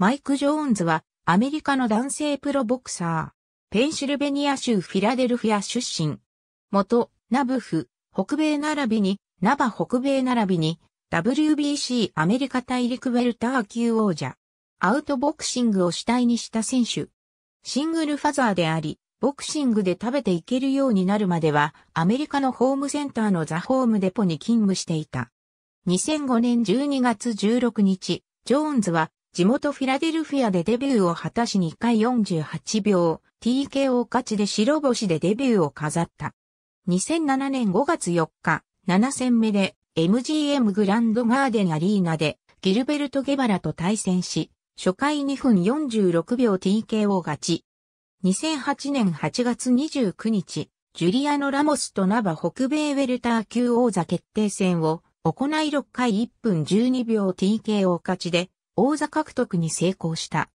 マイク・ジョーンズはアメリカの男性プロボクサー、ペンシルベニア州フィラデルフィア出身。元、ナブフ、北米並びに、ナバ北米並びに、WBC アメリカ大陸ベルター級王者。アウトボクシングを主体にした選手。シングルファザーであり、ボクシングで食べていけるようになるまでは、アメリカのホームセンターのザ・ホームデポに勤務していた。2005年12月16日、ジョーンズは地元フィラデルフィアでデビューを果たし2回48秒 TKO 勝ちで白星でデビューを飾った。2007年5月4日、7戦目で MGM グランドガーデンアリーナでギルベルト・ゲバラと対戦し、初回2分46秒 TKO 勝ち。2008年8月29日、ジュリアノ・ラモスとナバ北米ウェルター級王座決定戦を行い6回1分12秒 TKO 勝ちで王座獲得に成功した。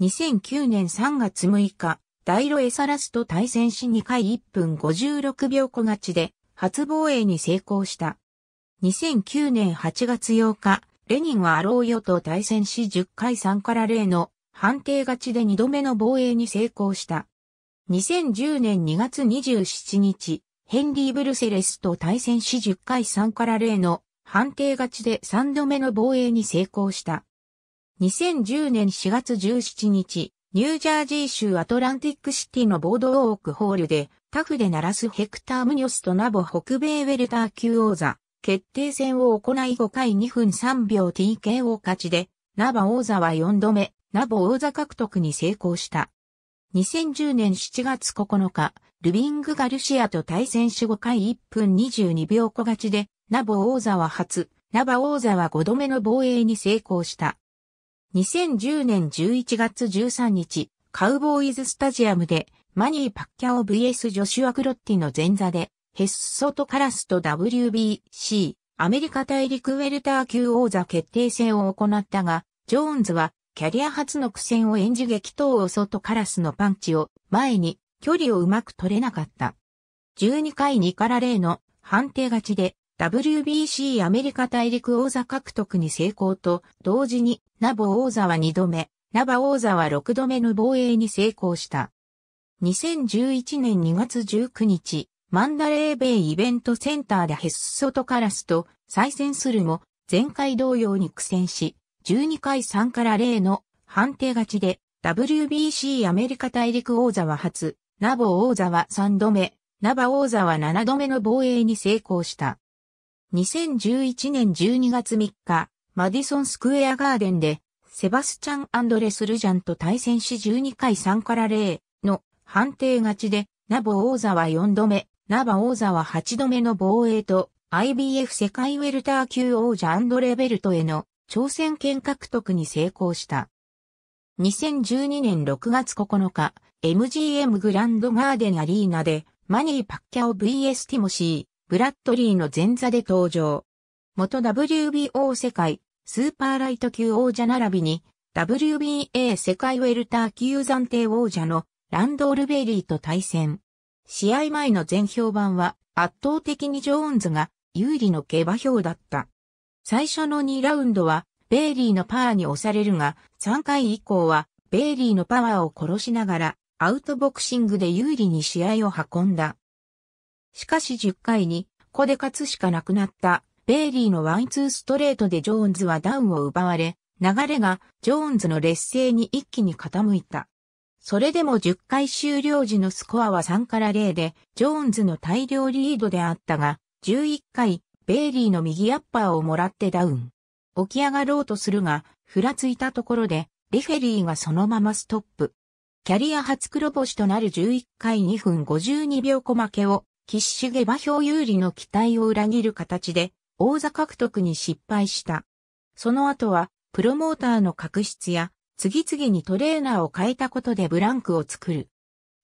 2009年3月6日、イロエサラスと対戦し2回1分56秒小勝ちで、初防衛に成功した。2009年8月8日、レニンはアローヨと対戦し10回3から0の判定勝ちで2度目の防衛に成功した。2010年2月27日、ヘンリー・ブルセレスと対戦し10回3から0の判定勝ちで3度目の防衛に成功した。2010年4月17日、ニュージャージー州アトランティックシティのボードウォークホールで、タフで鳴らすヘクター・ムニョスとナボ北米ウェルター級王座、決定戦を行い5回2分3秒 TKO 勝ちで、ナバ王座は4度目、ナボ王座獲得に成功した。2010年7月9日、ルビング・ガルシアと対戦し5回1分22秒小勝ちで、ナボ王座は初、ナバ王座は5度目の防衛に成功した。2010年11月13日、カウボーイズスタジアムで、マニー・パッキャオ VS ジョシュア・クロッティの前座で、ヘッソとカラスと WBC、アメリカ大陸ウェルター級王座決定戦を行ったが、ジョーンズは、キャリア初の苦戦を演じ激闘をソとカラスのパンチを前に距離をうまく取れなかった。12回2から0の判定勝ちで WBC アメリカ大陸王座獲得に成功と、同時に、ナボ王座は2度目、ナバ王座は6度目の防衛に成功した。2011年2月19日、マンダレーベイイベントセンターでヘッソトカラスと再戦するも、前回同様に苦戦し、12回3から0の判定勝ちで、WBC アメリカ大陸王座は初、ナボ王座は3度目、ナバ王座は7度目の防衛に成功した。2011年12月3日、マディソンスクエアガーデンで、セバスチャンレスルジャンと対戦し12回3から0の判定勝ちで、ナボ王座は4度目、ナバ王座は8度目の防衛と、IBF 世界ウェルター級王者アンドレベルトへの挑戦権獲得に成功した。2012年6月9日、MGM グランドガーデンアリーナで、マニー・パッキャオ VS ティモシー。ブラッドリーの前座で登場。元 WBO 世界スーパーライト級王者並びに WBA 世界ウェルター級暫定王者のランドールベリーと対戦。試合前の全評判は圧倒的にジョーンズが有利の競馬票だった。最初の2ラウンドはベイリーのパワーに押されるが3回以降はベイリーのパワーを殺しながらアウトボクシングで有利に試合を運んだ。しかし10回に、ここで勝つしかなくなった、ベイリーのワンツーストレートでジョーンズはダウンを奪われ、流れがジョーンズの劣勢に一気に傾いた。それでも10回終了時のスコアは3から0で、ジョーンズの大量リードであったが、11回、ベイリーの右アッパーをもらってダウン。起き上がろうとするが、ふらついたところで、リフェリーがそのままストップ。キャリア初黒星となる11回2分52秒小負けをキッシュ下馬評有利の期待を裏切る形で、王座獲得に失敗した。その後は、プロモーターの確執や、次々にトレーナーを変えたことでブランクを作る。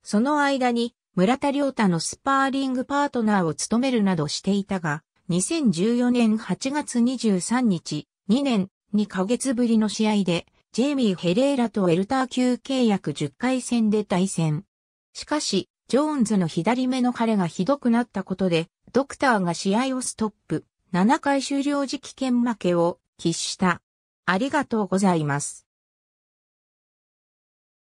その間に、村田良太のスパーリングパートナーを務めるなどしていたが、2014年8月23日、2年2ヶ月ぶりの試合で、ジェイミー・ヘレーラとエルター級契約10回戦で対戦。しかし、ジョーンズの左目の腫れがひどくなったことで、ドクターが試合をストップ、7回終了時期券負けを喫した。ありがとうございます。